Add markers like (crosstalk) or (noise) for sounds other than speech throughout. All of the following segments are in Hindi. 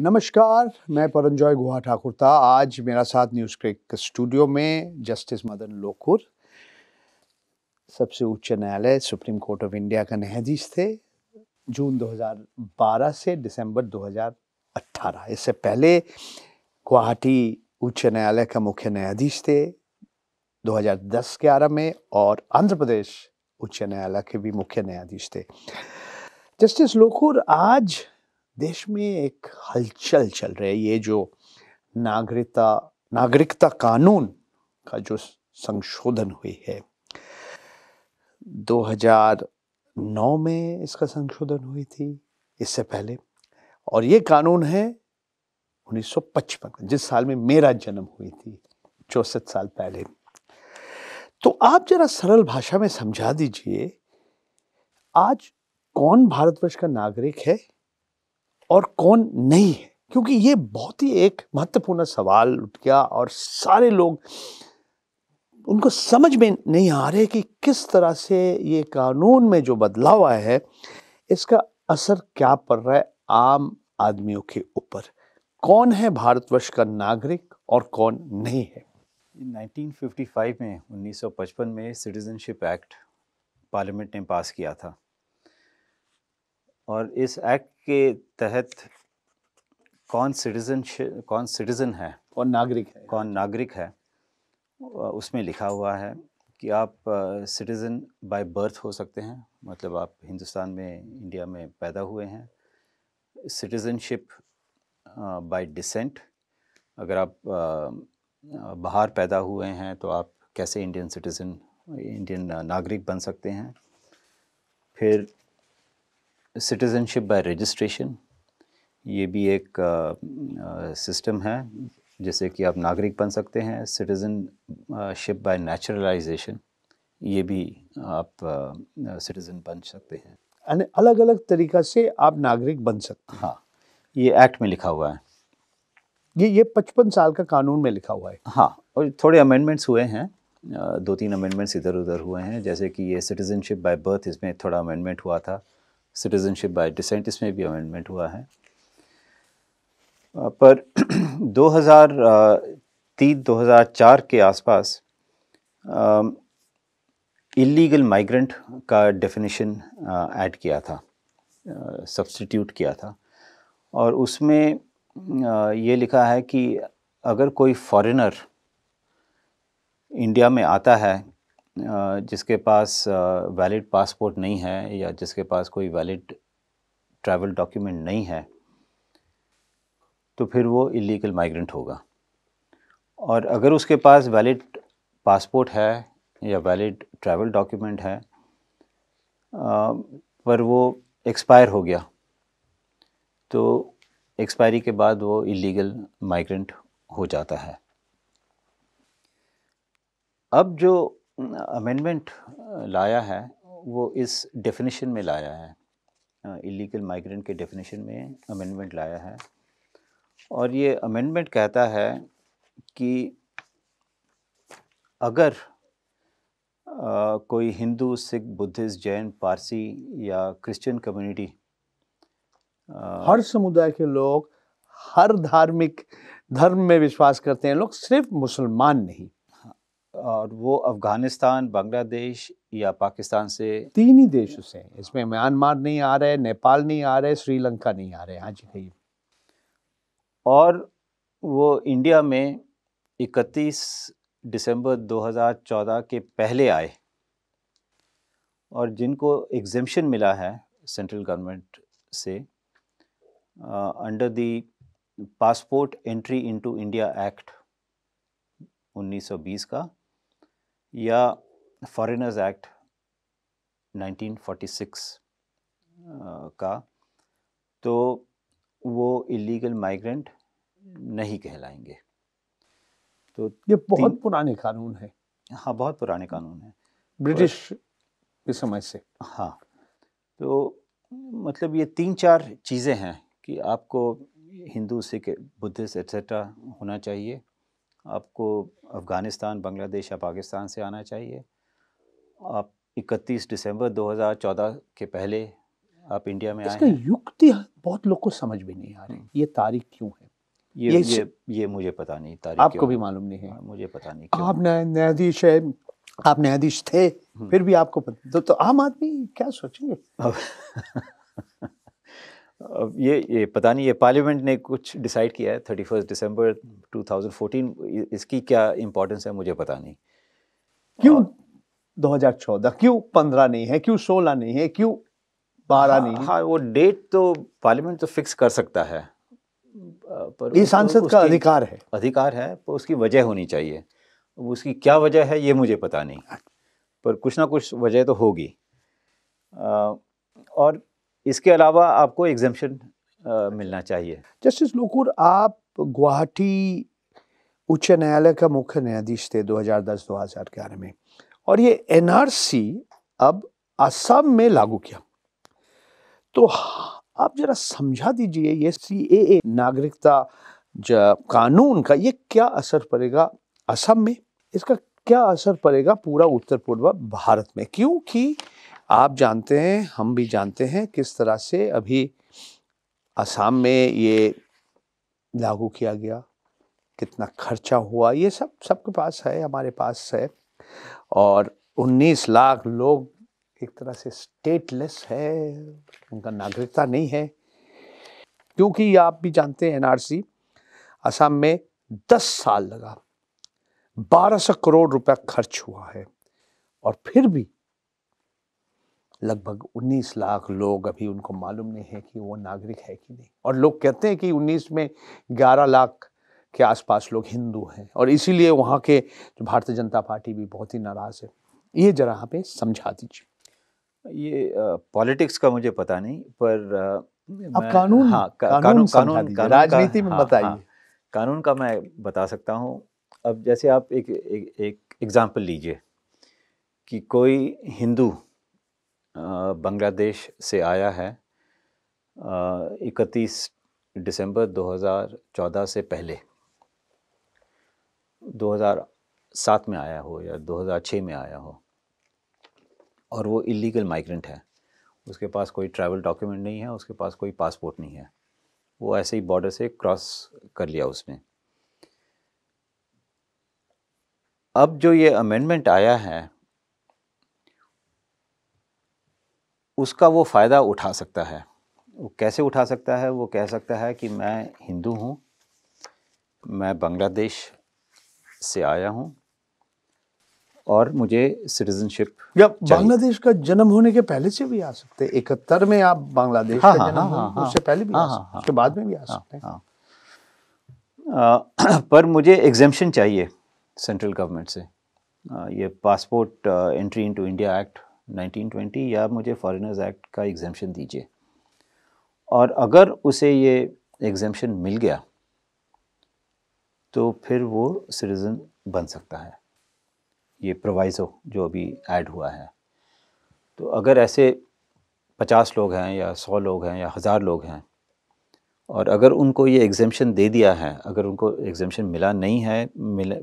नमस्कार मैं परंजॉय गुहा ठाकुर था आज मेरा साथ न्यूज़ क्रिक स्टूडियो में जस्टिस मदन लोकुर सबसे उच्च न्यायालय सुप्रीम कोर्ट ऑफ इंडिया का न्यायाधीश थे जून 2012 से दिसंबर 2018 इससे पहले गुवाहाटी उच्च न्यायालय का मुख्य न्यायाधीश थे 2010 आरंभ में और आंध्र प्रदेश उच्च न्यायालय के भी मुख्य न्यायाधीश थे जस्टिस लोकुर आज देश में एक हलचल चल रही है ये जो नागरिकता नागरिकता कानून का जो संशोधन हुई है 2009 में इसका संशोधन हुई थी इससे पहले और ये कानून है 1955 जिस साल में मेरा जन्म हुई थी चौसठ साल पहले तो आप जरा सरल भाषा में समझा दीजिए आज कौन भारतवर्ष का नागरिक है और कौन नहीं है क्योंकि ये बहुत ही एक महत्वपूर्ण सवाल उठ गया और सारे लोग उनको समझ में नहीं आ रहे कि किस तरह से ये कानून में जो बदलाव आया है इसका असर क्या पड़ रहा है आम आदमियों के ऊपर कौन है भारतवर्ष का नागरिक और कौन नहीं है 1955 में 1955 में सिटीजनशिप एक्ट पार्लियामेंट ने पास किया था और इस एक्ट के तहत कौन सिटीजन कौन सिटीज़न है कौन नागरिक है कौन नागरिक है उसमें लिखा हुआ है कि आप सिटीज़न बाय बर्थ हो सकते हैं मतलब आप हिंदुस्तान में इंडिया में पैदा हुए हैं सिटीज़नशिप बाय डिसेंट अगर आप बाहर पैदा हुए हैं तो आप कैसे इंडियन सिटीज़न इंडियन नागरिक बन सकते हैं फिर सिटीज़नशिप बाय रजिस्ट्रेशन ये भी एक सिस्टम है जैसे कि आप नागरिक बन सकते हैं सिटीज़नशिप बाय नेचुरलाइजेशन ये भी आप सिटीज़न बन सकते हैं यानी अलग अलग तरीक़ा से आप नागरिक बन सकते हैं हाँ ये एक्ट में लिखा हुआ है ये ये पचपन साल का कानून में लिखा हुआ है हाँ और थोड़े अमेंडमेंट्स हुए हैं दो तीन अमेंडमेंट्स इधर उधर हुए हैं जैसे कि ये सिटीज़नशिप बाय बर्थ इसमें थोड़ा अमेंडमेंट हुआ था सिटीज़नशिप बाय डिसेंट इसमें भी अमेंडमेंट हुआ है पर 2003-2004 (clears throat) के आसपास इलीगल माइग्रेंट का डेफिनेशन ऐड किया था सब्सटीट्यूट किया था और उसमें आ, ये लिखा है कि अगर कोई फॉरेनर इंडिया में आता है जिसके पास वैलिड पासपोर्ट नहीं है या जिसके पास कोई वैलिड ट्रैवल डॉक्यूमेंट नहीं है तो फिर वो इलीगल माइग्रेंट होगा और अगर उसके पास वैलिड पासपोर्ट है या वैलिड ट्रैवल डॉक्यूमेंट है पर वो एक्सपायर हो गया तो एक्सपायरी के बाद वो इलीगल माइग्रेंट हो जाता है अब जो अमेंडमेंट uh, लाया है वो इस डेफिनेशन में लाया है इलीगल uh, माइग्रेंट के डेफिनेशन में अमेंडमेंट लाया है और ये अमेंडमेंट कहता है कि अगर आ, uh, कोई हिंदू सिख बुद्धिस्ट जैन पारसी या क्रिश्चियन कम्युनिटी हर समुदाय के लोग हर धार्मिक धर्म में विश्वास करते हैं लोग सिर्फ मुसलमान नहीं और वो अफ़गानिस्तान बांग्लादेश या पाकिस्तान से तीन ही देशों से इसमें म्यांमार नहीं आ रहे नेपाल नहीं आ रहे श्रीलंका नहीं आ रहे हाँ जी कही और वो इंडिया में 31 दिसंबर 2014 के पहले आए और जिनको एग्जेम्पन मिला है सेंट्रल गवर्नमेंट से under the passport entry into India act 1920 का या फॉरेनर्स एक्ट 1946 का तो वो इलीगल माइग्रेंट नहीं कहलाएंगे तो ये बहुत पुराने कानून है हाँ बहुत पुराने कानून है ब्रिटिश के समय से हाँ तो मतलब ये तीन चार चीज़ें हैं कि आपको हिंदू सिख बुद्धिस्ट एट्सट्रा होना चाहिए आपको अफ़गानिस्तान बांग्लादेश या पाकिस्तान से आना चाहिए आप 31 दिसंबर 2014 के पहले आप इंडिया में इसका आए युक्ति बहुत लोग को समझ भी नहीं आ रही हम्म। ये तारीख क्यों है ये ये ये, ये मुझे पता नहीं तारीख आपको भी मालूम नहीं है हाँ, मुझे पता नहीं क्यों? आप न्यायाधीश है आप न्यायाधीश थे हम्म। फिर भी आपको पता तो, तो आम आदमी क्या सोचेंगे अब ये, ये पता नहीं ये पार्लियामेंट ने कुछ डिसाइड किया है थर्टी फर्स्ट दिसंबर फोर्टीन इसकी क्या इम्पोर्टेंस है मुझे पता नहीं क्यों दो हजार चौदह क्यों पंद्रह नहीं है क्यों सोलह नहीं है क्यों बारह हाँ, नहीं है? हाँ वो डेट तो पार्लियामेंट तो फिक्स कर सकता है पर ये सांसद का अधिकार है अधिकार है पर उसकी वजह होनी चाहिए उसकी क्या वजह है ये मुझे पता नहीं पर कुछ ना कुछ वजह तो होगी और इसके अलावा आपको एग्जामेशन मिलना चाहिए जस्टिस लोकुर आप गुवाहाटी उच्च न्यायालय का मुख्य न्यायाधीश थे 2010-2011 में और ये एनआरसी अब असम में लागू किया तो आप जरा समझा दीजिए ये सी ए नागरिकता कानून का ये क्या असर पड़ेगा असम में इसका क्या असर पड़ेगा पूरा उत्तर पूर्व भारत में क्योंकि आप जानते हैं हम भी जानते हैं किस तरह से अभी असम में ये लागू किया गया कितना खर्चा हुआ ये सब सबके पास है हमारे पास है और 19 लाख लोग एक तरह से स्टेटलेस है उनका नागरिकता नहीं है क्योंकि आप भी जानते हैं एनआरसी असम में 10 साल लगा 1200 करोड़ रुपया खर्च हुआ है और फिर भी लगभग 19 लाख लोग अभी उनको मालूम नहीं है कि वो नागरिक है कि नहीं और लोग कहते हैं कि 19 में 11 लाख के आसपास लोग हिंदू हैं और इसीलिए वहाँ के जो भारतीय जनता पार्टी भी बहुत ही नाराज़ है ये जरा पे समझा दीजिए ये पॉलिटिक्स का मुझे पता नहीं पर अब कानून हाँ का, कानून कानून, कानून राजनीति में हाँ, बताइए हाँ, कानून का मैं बता सकता हूँ अब जैसे आप एक एक एग्ज़ाम्पल लीजिए कि कोई हिंदू बांग्लादेश से आया है इकतीस दिसंबर 2014 से पहले 2007 में आया हो या 2006 में आया हो और वो इलीगल माइग्रेंट है उसके पास कोई ट्रैवल डॉक्यूमेंट नहीं है उसके पास कोई पासपोर्ट नहीं है वो ऐसे ही बॉर्डर से क्रॉस कर लिया उसने अब जो ये अमेंडमेंट आया है उसका वो फ़ायदा उठा सकता है वो कैसे उठा सकता है वो कह सकता है कि मैं हिंदू हूँ मैं बांग्लादेश से आया हूँ और मुझे सिटीजनशिप या बांग्लादेश का जन्म होने के पहले से भी आ सकते हैं इकहत्तर में आप बांग्लादेश हाँ, का हाँ, जन्म हाँ, हाँ, उससे पहले भी हाँ, आ सकते हैं हाँ, उसके बाद में भी आ हाँ, सकते हैं हाँ, हाँ। (clears throat) पर मुझे एग्जेम्पन चाहिए सेंट्रल गवर्नमेंट से आ, ये passport entry into India act 1920 या मुझे फॉरेनर्स एक्ट का एग्जामेशन दीजिए और अगर उसे ये एग्जामेशन मिल गया तो फिर वो सिटीज़न बन सकता है ये प्रोवाइज़ो जो अभी ऐड हुआ है तो अगर ऐसे पचास लोग हैं या सौ लोग हैं या हज़ार लोग हैं और अगर उनको ये एग्जामेशन दे दिया है अगर उनको एग्जामेशन मिला नहीं है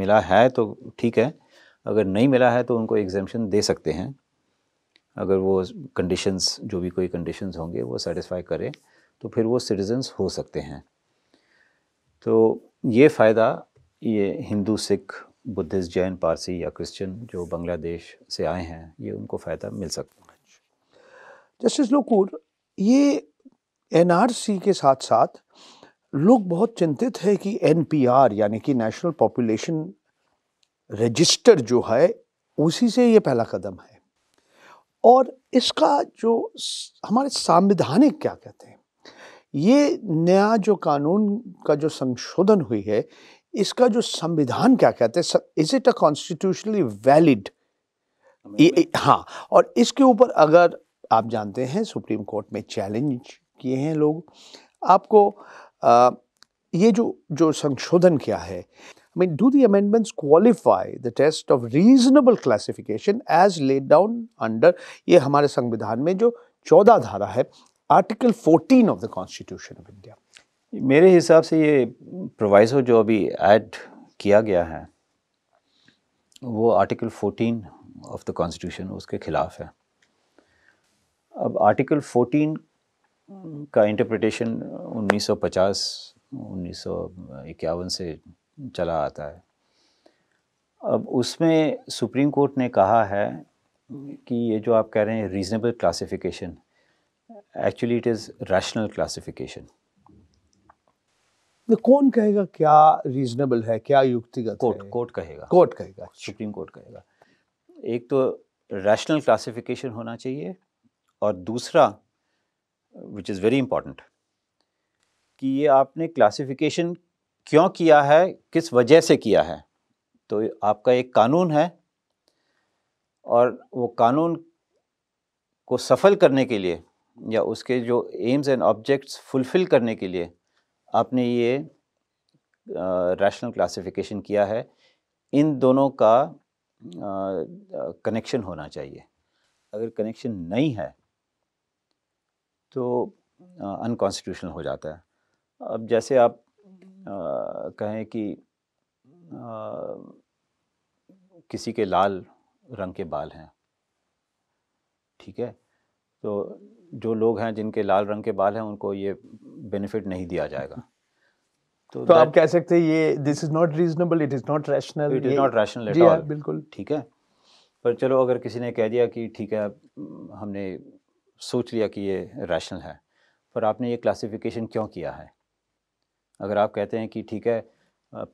मिला है तो ठीक है अगर नहीं मिला है तो उनको एग्जामेशन दे सकते हैं अगर वो कंडीशंस जो भी कोई कंडीशंस होंगे वो सेटिस्फाई करें तो फिर वो सिटीजन्स हो सकते हैं तो ये फ़ायदा ये हिंदू सिख बुद्धिस्ट जैन पारसी या क्रिश्चियन जो बांग्लादेश से आए हैं ये उनको फ़ायदा मिल सकता है जस्टिस लोकूर ये एनआरसी के साथ साथ लोग बहुत चिंतित है कि एनपीआर यानी कि नेशनल पॉपुलेशन रजिस्टर जो है उसी से ये पहला कदम है और इसका जो हमारे संवैधानिक क्या कहते हैं ये नया जो कानून का जो संशोधन हुई है इसका जो संविधान क्या कहते हैं is it a constitutionally valid हाँ और इसके ऊपर अगर आप जानते हैं सुप्रीम कोर्ट में चैलेंज किए हैं लोग आपको आ, ये जो जो संशोधन किया है I mean, do the amendments qualify the test of reasonable classification as laid down under ये हमारे संविधान में जो चौदह धारा है article fourteen of the constitution of India मेरे हिसाब से ये प्रोवाइजो जो अभी ऐड किया गया है वो article fourteen of the constitution उसके खिलाफ है अब आर्टिकल फोर्टीन का इंटरप्रिटेशन 1950 1951 से चला आता है अब उसमें सुप्रीम कोर्ट ने कहा है कि ये जो आप कह रहे हैं reasonable classification actually it is rational classification कौन कहेगा क्या रीज़नेबल है क्या युक्तिगत कोर्ट कोर्ट कहेगा कोर्ट कहेगा अच्छा। सुप्रीम कोर्ट कहेगा एक तो रैशनल क्लासिफिकेशन होना चाहिए और दूसरा विच इज़ वेरी इम्पोर्टेंट कि ये आपने क्लासिफिकेशन क्यों किया है किस वजह से किया है तो आपका एक कानून है और वो कानून को सफल करने के लिए या उसके जो एम्स एंड ऑब्जेक्ट्स फुलफ़िल करने के लिए आपने ये रैशनल क्लासिफिकेशन किया है इन दोनों का कनेक्शन होना चाहिए अगर कनेक्शन नहीं है तो अनकॉन्स्टिट्यूशनल हो जाता है अब जैसे आप कहें कि किसी के लाल रंग के बाल हैं ठीक है तो जो लोग हैं जिनके लाल रंग के बाल हैं उनको ये बेनिफिट नहीं दिया जाएगा तो, (laughs) तो आप कह सकते हैं ये this is not reasonable it is not rational it is not rational at all बिल्कुल ठीक है पर चलो अगर किसी ने कह दिया कि ठीक है हमने सोच लिया कि ये रैशनल है पर आपने ये क्लासिफिकेशन क्यों किया है अगर आप कहते हैं कि ठीक है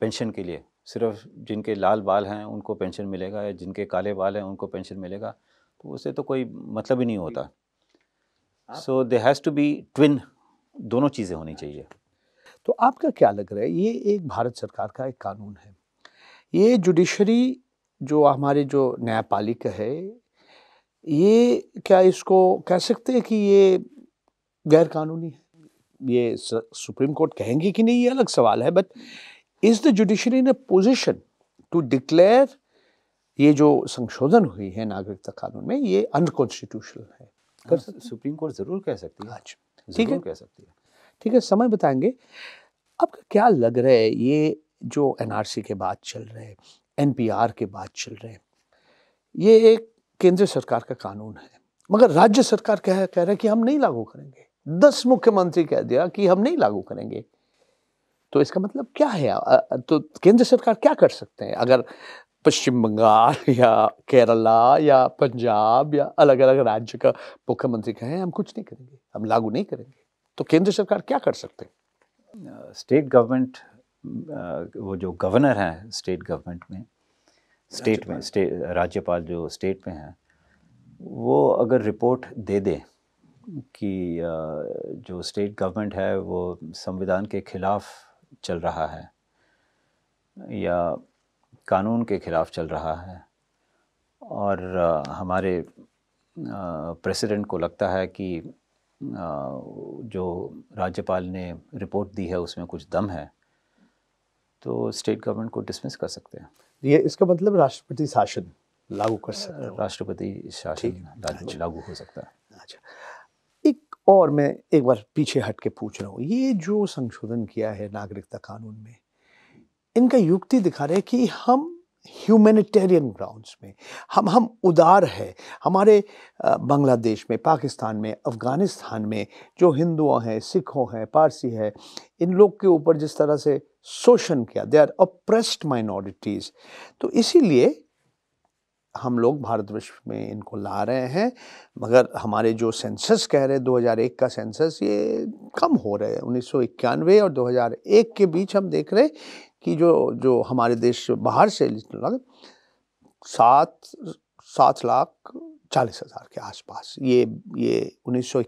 पेंशन के लिए सिर्फ जिनके लाल बाल हैं उनको पेंशन मिलेगा या जिनके काले बाल हैं उनको पेंशन मिलेगा तो उससे तो कोई मतलब ही नहीं होता so they has to be twin दोनों चीज़ें होनी अच्छा। चाहिए तो आपका क्या लग रहा है ये एक भारत सरकार का एक कानून है ये जुडिशरी जो हमारे जो न्यायपालिका है ये क्या इसको कह सकते हैं कि ये गैर कानूनी है ये सुप्रीम कोर्ट कहेंगे कि नहीं ये अलग सवाल है but is the judiciary in a position to declare ये जो संशोधन हुई है नागरिकता कानून में ये अनकॉन्स्टिट्यूशनल है हाँ, कर सुप्रीम कोर्ट ज़रूर कह सकती है आज हाँ ठीक है कह सकती है ठीक है समय बताएंगे आपका क्या लग रहा है ये जो एनआरसी के बाद चल रहे हैं एनपीआर के बाद चल रहे हैं ये एक केंद्र सरकार का कानून है मगर राज्य सरकार कह कह रहा है कि हम नहीं लागू करेंगे दस मुख्यमंत्री कह दिया कि हम नहीं लागू करेंगे तो इसका मतलब क्या है तो केंद्र सरकार क्या कर सकते हैं अगर पश्चिम बंगाल (laughs) या केरला या पंजाब या अलग अलग राज्य का मुख्यमंत्री कहें हम कुछ नहीं करेंगे हम लागू नहीं करेंगे तो केंद्र सरकार क्या कर सकते हैं स्टेट गवर्नमेंट वो जो गवर्नर हैं स्टेट गवर्नमेंट में स्टेट में स्टेट राज्यपाल जो स्टेट में हैं वो अगर रिपोर्ट दे दें कि जो स्टेट गवर्नमेंट है वो संविधान के खिलाफ चल रहा है या कानून के खिलाफ चल रहा है और हमारे प्रेसिडेंट को लगता है कि जो राज्यपाल ने रिपोर्ट दी है उसमें कुछ दम है तो स्टेट गवर्नमेंट को डिसमिस कर सकते हैं ये इसका मतलब राष्ट्रपति शासन लागू कर सकते राष्ट्रपति शासन अच्छा। लागू हो सकता है और मैं एक बार पीछे हट के पूछ रहा हूँ ये जो संशोधन किया है नागरिकता कानून में इनका युक्ति दिखा रहे कि हम ह्यूमैनिटेरियन ग्राउंड्स में हम हम उदार है हमारे बांग्लादेश में पाकिस्तान में अफ़गानिस्तान में जो हिंदुओं हैं सिखों हैं पारसी है इन लोग के ऊपर जिस तरह से शोषण किया दे आर अप्रेस्ड माइनॉरिटीज़ तो इसीलिए हम लोग भारत विश्व में इनको ला रहे हैं मगर हमारे जो सेंसस कह रहे हैं 2001 का सेंसस ये कम हो रहे हैं उन्नीस और 2001 के बीच हम देख रहे कि जो जो हमारे देश बाहर से सात सात लाख चालीस हज़ार के आसपास ये ये उन्नीस और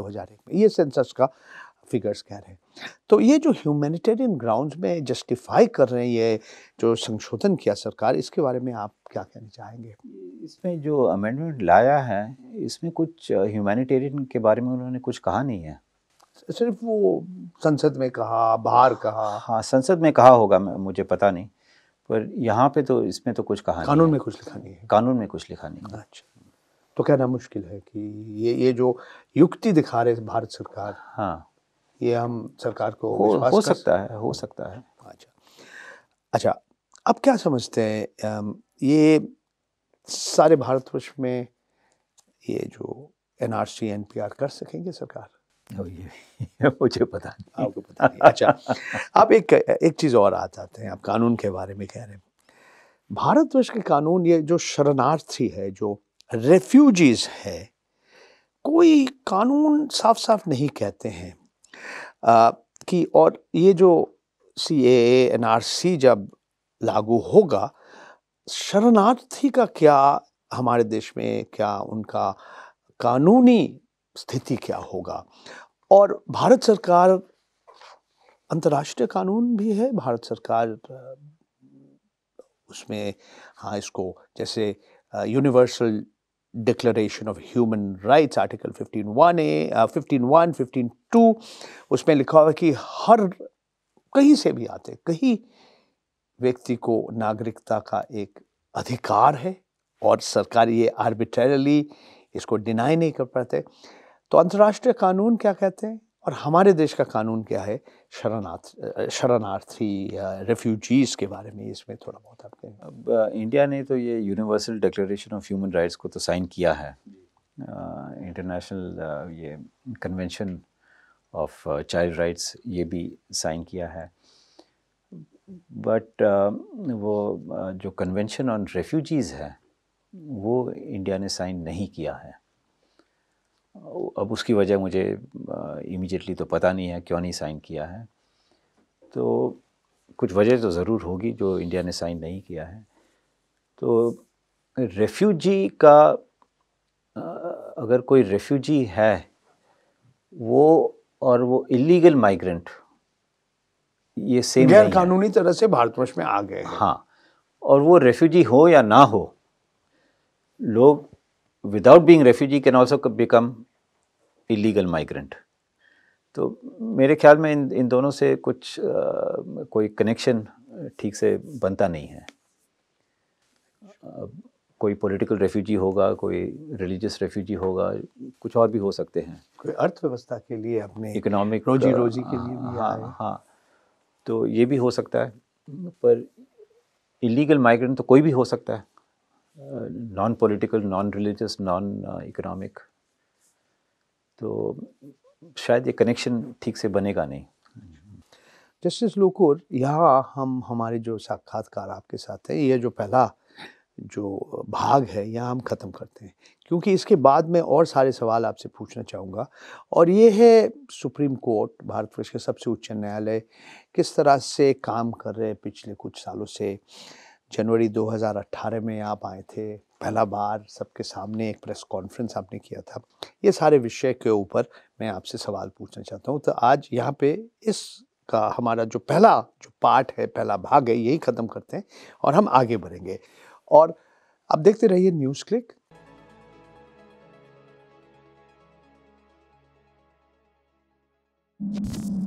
2001 में ये सेंसस का फिगर्स कह रहे हैं तो ये जो ह्यूमैनिटेरियन ग्राउंड में जस्टिफाई कर रहे हैं ये जो संशोधन किया सरकार इसके बारे में आप क्या कहना चाहेंगे इसमें जो अमेंडमेंट लाया है इसमें कुछ ह्यूमैनिटेरियन के बारे में उन्होंने कुछ कहा नहीं है सिर्फ वो संसद में कहा बाहर कहा हाँ संसद में कहा होगा मुझे पता नहीं पर यहाँ पे तो इसमें तो कुछ कहा कानून में कुछ लिखा नहीं है कानून में कुछ लिखा नहीं है अच्छा तो कहना मुश्किल है कि ये ये जो युक्ति दिखा रहे भारत सरकार हाँ ये हम सरकार को हो, हो सकता है हो सकता है अच्छा अच्छा अब क्या समझते हैं ये सारे भारतवर्ष में ये जो N R C N P R कर सकेंगे सरकार ये मुझे पता नहीं आपको पता नहीं अच्छा आप एक एक चीज़ और आ जाते हैं आप कानून के बारे में कह रहे हैं भारतवर्ष के कानून ये जो शरणार्थी है जो रेफ्यूजीज है कोई कानून साफ साफ नहीं कहते हैं की और ये जो सी ए एन आर सी जब लागू होगा शरणार्थी का क्या हमारे देश में क्या उनका कानूनी स्थिति क्या होगा और भारत सरकार अंतर्राष्ट्रीय कानून भी है भारत सरकार उसमें हाँ इसको जैसे universal declaration of human rights article one A fifteen two उसमें लिखा हुआ कि हर कहीं से भी आते कहीं व्यक्ति को नागरिकता का एक अधिकार है और सरकार ये आर्बिट्रेरली इसको डिनाई नहीं कर पाते तो अंतर्राष्ट्रीय कानून क्या कहते हैं और हमारे देश का कानून क्या है शरणार्थ शरणार्थी या रेफ्यूजीज़ के बारे में इसमें थोड़ा बहुत आपके अब इंडिया ने तो ये universal declaration of human rights को तो साइन किया है इंटरनेशनल ये कन्वेंशन ऑफ चाइल्ड राइट्स ये भी साइन किया है बट वो जो कन्वेंशन ऑन रेफ्यूजीज़ है वो इंडिया ने साइन नहीं किया है अब उसकी वजह मुझे इमीजिएटली तो पता नहीं है क्यों नहीं साइन किया है तो कुछ वजह तो ज़रूर होगी जो इंडिया ने साइन नहीं किया है तो रेफ्यूजी का अगर कोई रेफ्यूजी है वो और वो इलीगल माइग्रेंट ये सेम गैर कानूनी तरह से भारतवर्ष में आ गए हाँ और वो रेफ्यूजी हो या ना हो लोग without being refugee can also become illegal migrant तो मेरे ख्याल में इन इन दोनों से कुछ आ, कोई कनेक्शन ठीक से बनता नहीं है कोई पॉलिटिकल रेफ्यूजी होगा कोई रिलीजियस रेफ्यूजी होगा कुछ और भी हो सकते हैं कोई अर्थव्यवस्था के लिए अपने इकोनॉमिक रोजी रोजी के लिए भी हाँ हाँ तो ये भी हो सकता है पर इलीगल माइग्रेंट तो कोई भी हो सकता है non political non religious non economic तो शायद ये कनेक्शन ठीक से बनेगा नहीं जस्टिस लोकुर यहाँ हम हमारे जो साक्षात्कार आपके साथ हैं ये जो पहला जो भाग है यहाँ हम ख़त्म करते हैं क्योंकि इसके बाद में और सारे सवाल आपसे पूछना चाहूँगा और ये है सुप्रीम कोर्ट भारतवर्ष के सबसे उच्च न्यायालय किस तरह से काम कर रहे हैं पिछले कुछ सालों से जनवरी 2018 में आप आए थे पहला बार सबके सामने एक प्रेस कॉन्फ्रेंस आपने किया था ये सारे विषय के ऊपर मैं आपसे सवाल पूछना चाहता हूँ तो आज यहाँ पे इस का हमारा जो पहला जो पार्ट है पहला भाग है यही ख़त्म करते हैं और हम आगे बढ़ेंगे और आप देखते रहिए न्यूज़ क्लिक Thank you.